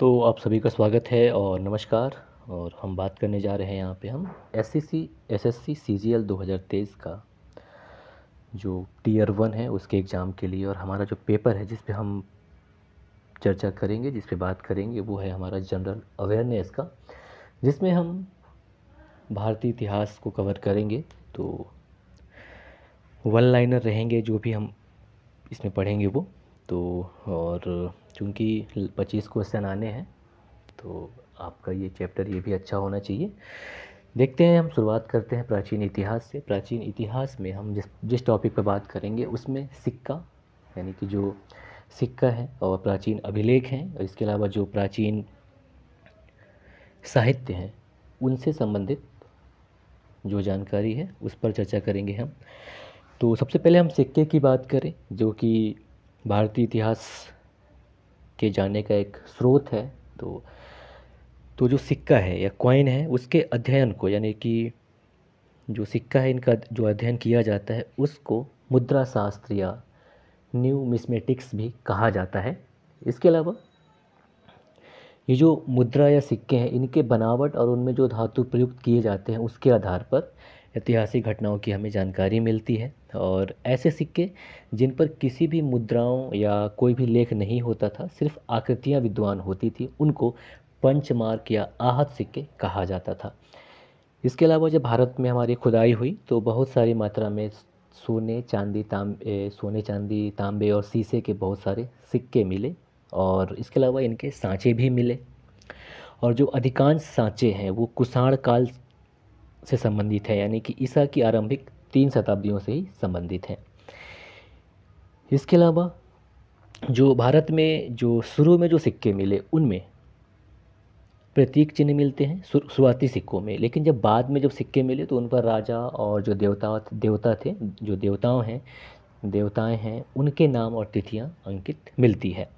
तो आप सभी का स्वागत है और नमस्कार और हम बात करने जा रहे हैं यहाँ पे हम S C C S S C C G L दो हज़ार तेईस का जो टीयर वन है उसके एग्ज़ाम के लिए और हमारा जो पेपर है जिस पे हम चर्चा करेंगे जिस पे बात करेंगे वो है हमारा जनरल अवेयरनेस का जिसमें हम भारतीय इतिहास को कवर करेंगे तो वन लाइनर रहेंगे जो भी हम इसमें पढ़ेंगे वो तो और चूँकि पच्चीस क्वेश्चन आने हैं तो आपका ये चैप्टर ये भी अच्छा होना चाहिए देखते हैं हम शुरुआत करते हैं प्राचीन इतिहास से प्राचीन इतिहास में हम जिस जिस टॉपिक पर बात करेंगे उसमें सिक्का यानी कि जो सिक्का है और प्राचीन अभिलेख हैं और इसके अलावा जो प्राचीन साहित्य हैं उनसे संबंधित जो जानकारी है उस पर चर्चा करेंगे हम तो सबसे पहले हम सिक्के की बात करें जो कि भारतीय इतिहास के जाने का एक स्रोत है तो तो जो सिक्का है या कॉइन है उसके अध्ययन को यानी कि जो सिक्का है इनका जो अध्ययन किया जाता है उसको मुद्रा शास्त्र या न्यू मिसमेटिक्स भी कहा जाता है इसके अलावा ये जो मुद्रा या सिक्के हैं इनके बनावट और उनमें जो धातु प्रयुक्त किए जाते हैं उसके आधार पर ऐतिहासिक घटनाओं की हमें जानकारी मिलती है और ऐसे सिक्के जिन पर किसी भी मुद्राओं या कोई भी लेख नहीं होता था सिर्फ आकृतियाँ विद्वान होती थी उनको पंचमार्क या आहत सिक्के कहा जाता था इसके अलावा जब भारत में हमारी खुदाई हुई तो बहुत सारी मात्रा में सोने चांदी ताम सोने चांदी तांबे और शीशे के बहुत सारे सिक्के मिले और इसके अलावा इनके सांचे भी मिले और जो अधिकांश सांचे हैं वो कुषाण काल से संबंधित है यानी कि ईसा की आरंभिक तीन शताब्दियों से ही संबंधित है इसके अलावा जो भारत में जो शुरू में जो सिक्के मिले उनमें प्रतीक चिन्ह मिलते हैं शुरुआती सिक्कों में लेकिन जब बाद में जब सिक्के मिले तो उन पर राजा और जो देवता देवता थे जो देवताओं हैं देवताएं हैं उनके नाम और तिथियां अंकित मिलती है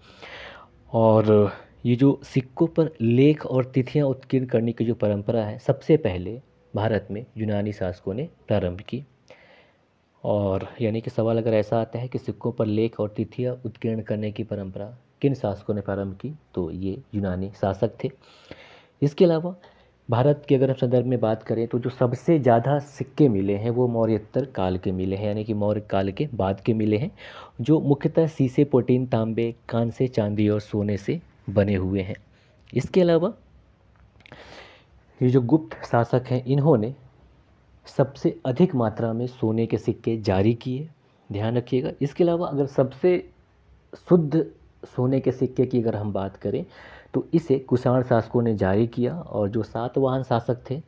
और ये जो सिक्कों पर लेख और तिथियां उत्कीर्ण करने की जो परंपरा है सबसे पहले भारत में यूनानी शासकों ने प्रारंभ की और यानी कि सवाल अगर ऐसा आता है कि सिक्कों पर लेख और तिथियां उत्कीर्ण करने की परंपरा किन शासकों ने प्रारंभ की तो ये यूनानी शासक थे इसके अलावा भारत के अगर हम संदर्भ में बात करें तो जो सबसे ज़्यादा सिक्के मिले हैं वो मौर्यत्तर काल के मिले हैं यानी कि मौर्य काल के बाद के मिले हैं जो मुख्यतः सीसे प्रोटीन तांबे कांसे चांदी और सोने से बने हुए हैं इसके अलावा ये जो गुप्त शासक हैं इन्होंने सबसे अधिक मात्रा में सोने के सिक्के जारी किए ध्यान रखिएगा इसके अलावा अगर सबसे शुद्ध सोने के सिक्के की अगर हम बात करें तो इसे कुषाण शासकों ने जारी किया और जो सातवाहन शासक थे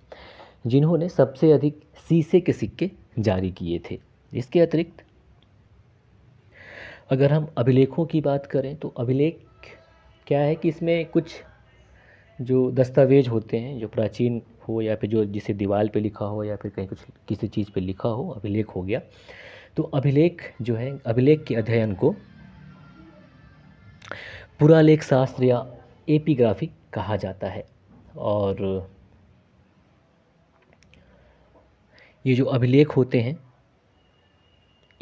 जिन्होंने सबसे अधिक शीशे के सिक्के जारी किए थे इसके अतिरिक्त अगर हम अभिलेखों की बात करें तो अभिलेख क्या है कि इसमें कुछ जो दस्तावेज होते हैं जो प्राचीन हो या फिर जो जिसे दीवार पे लिखा हो या फिर कहीं कुछ किसी चीज़ पे लिखा हो अभिलेख हो गया तो अभिलेख जो है अभिलेख के अध्ययन को पुरालेख शास्त्र या एपिग्राफी कहा जाता है और ये जो अभिलेख होते हैं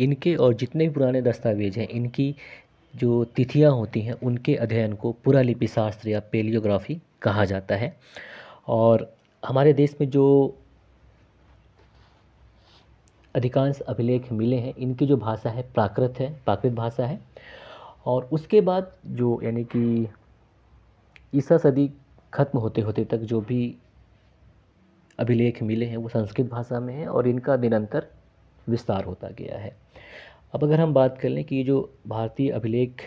इनके और जितने भी पुराने दस्तावेज हैं इनकी जो तिथियाँ होती हैं उनके अध्ययन को पुरालिपि शास्त्र या पेलियोग्राफ़ी कहा जाता है और हमारे देश में जो अधिकांश अभिलेख मिले हैं इनकी जो भाषा है प्राकृत है प्राकृत भाषा है और उसके बाद जो यानी कि ईसा सदी खत्म होते होते तक जो भी अभिलेख मिले हैं वो संस्कृत भाषा में हैं और इनका निरंतर विस्तार होता गया है अब अगर हम बात कर लें कि जो भारतीय अभिलेख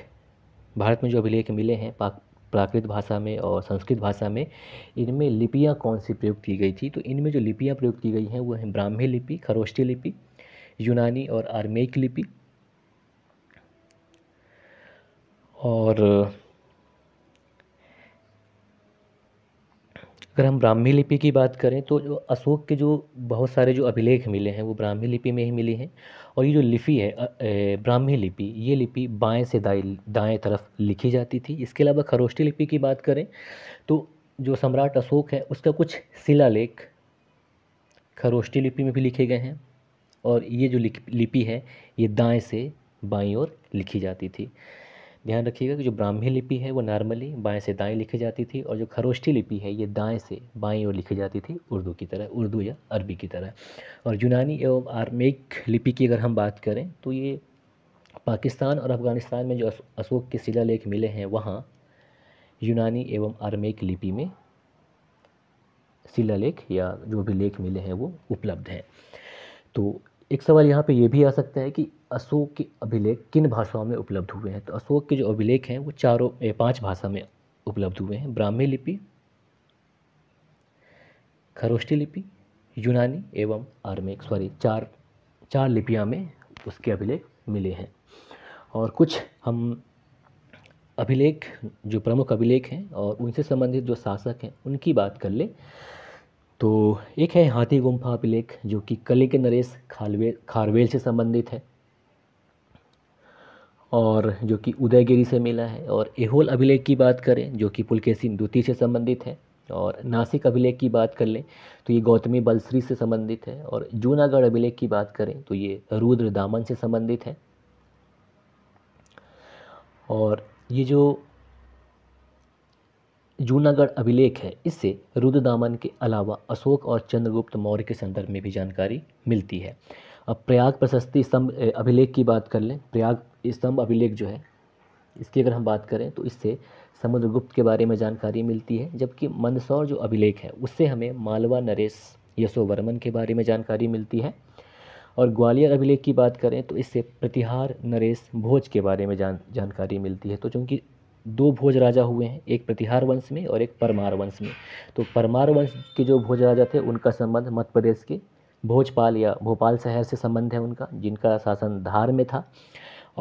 भारत में जो अभिलेख मिले हैं पाक प्राकृत भाषा में और संस्कृत भाषा में इनमें लिपियाँ कौन सी प्रयोग की गई थी तो इनमें जो लिपियाँ प्रयोग की गई हैं वो हैं ब्राह्मी लिपि खरोष्टी लिपि यूनानी और आर्मेक लिपि और अगर हम ब्राह्मी लिपि की बात करें तो जो अशोक के जो बहुत सारे जो अभिलेख मिले हैं वो ब्राह्मी लिपि में ही मिले हैं और ये जो लिपि है ब्राह्मी लिपि ये लिपि बाएं से दाएं दाएं तरफ लिखी जाती थी इसके अलावा खरोष्टी लिपि की बात करें तो जो सम्राट अशोक है उसका कुछ शिलालेख खरोष्टी लिपि में भी लिखे गए हैं और ये जो लिपि है ये दाएँ से बाई और लिखी जाती थी ध्यान रखिएगा कि जो ब्राह्मी लिपि है वो नॉर्मली बाएं से दाएं लिखी जाती थी और जो खरोष्ठी लिपि है ये दाएं से बाएं ओर लिखी जाती थी उर्दू की तरह उर्दू या अरबी की तरह और यूनानी एवं आर्मेक लिपि की अगर हम बात करें तो ये पाकिस्तान और अफ़गानिस्तान में जो अशोक के शिलालेख मिले हैं वहाँ यूनानी एवं आर्मेक लिपि में शिलालेख या जो भी लेख मिले हैं वो उपलब्ध हैं तो एक सवाल यहाँ पे ये भी आ सकता है कि अशोक के अभिलेख किन भाषाओं में उपलब्ध हुए हैं तो अशोक के जो अभिलेख हैं वो चारों पांच भाषा में उपलब्ध हुए हैं ब्राह्मी लिपि खरोष्टी लिपि यूनानी एवं आर्मेक सॉरी चार चार लिपियाँ में उसके अभिलेख मिले हैं और कुछ हम अभिलेख जो प्रमुख अभिलेख हैं और उनसे संबंधित जो शासक हैं उनकी बात कर ले तो एक है हाथी गुम्फा अभिलेख जो कि कली के नरेश खालवे खारवेल से संबंधित है और जो कि उदयगिरी से मिला है और एहोल अभिलेख की बात करें जो कि पुलकेसी द्वितीय से संबंधित है और नासिक अभिलेख की बात कर लें तो ये गौतमी बलश्री से संबंधित है और जूनागढ़ अभिलेख की बात करें तो ये रुद्र दामन से संबंधित है और ये जो जूनागढ़ अभिलेख है इससे रुद्रदामन के अलावा अशोक और चंद्रगुप्त मौर्य के संदर्भ में भी जानकारी मिलती है अब प्रयाग प्रशस्ति स्तंभ अभिलेख की बात कर लें प्रयाग स्तंभ अभिलेख जो है इसकी अगर हम बात करें तो इससे समुद्रगुप्त के बारे में जानकारी मिलती है जबकि मंदसौर जो अभिलेख है उससे हमें मालवा नरेश यशोवर्मन के बारे में जानकारी मिलती है और ग्वालियर अभिलेख की बात करें तो इससे प्रतिहार नरेश भोज के बारे में जान जानकारी मिलती है तो चूँकि दो भोज राजा हुए हैं एक प्रतिहार वंश में और एक परमार वंश में तो परमार वंश के जो भोज राजा थे उनका संबंध मध्य प्रदेश के भोजपाल या भोपाल शहर से संबंध है उनका जिनका शासन धार में था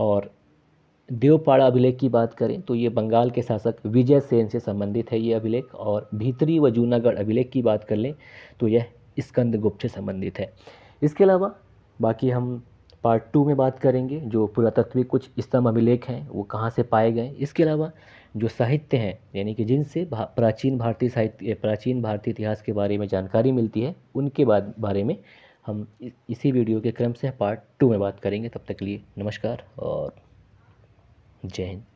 और देवपाड़ा अभिलेख की बात करें तो ये बंगाल के शासक विजय सेन से संबंधित है ये अभिलेख और भीतरी व जूनागढ़ अभिलेख की बात कर लें तो यह स्कंद गुप्त से संबंधित है इसके अलावा बाकी हम पार्ट टू में बात करेंगे जो पुरातत्विक कुछ स्तंभ अभिलेख हैं वो कहाँ से पाए गए इसके अलावा जो साहित्य हैं यानी कि जिनसे भा, प्राचीन भारतीय साहित्य प्राचीन भारतीय इतिहास के बारे में जानकारी मिलती है उनके बाद बारे में हम इसी वीडियो के क्रम से पार्ट टू में बात करेंगे तब तक के लिए नमस्कार और जय हिंद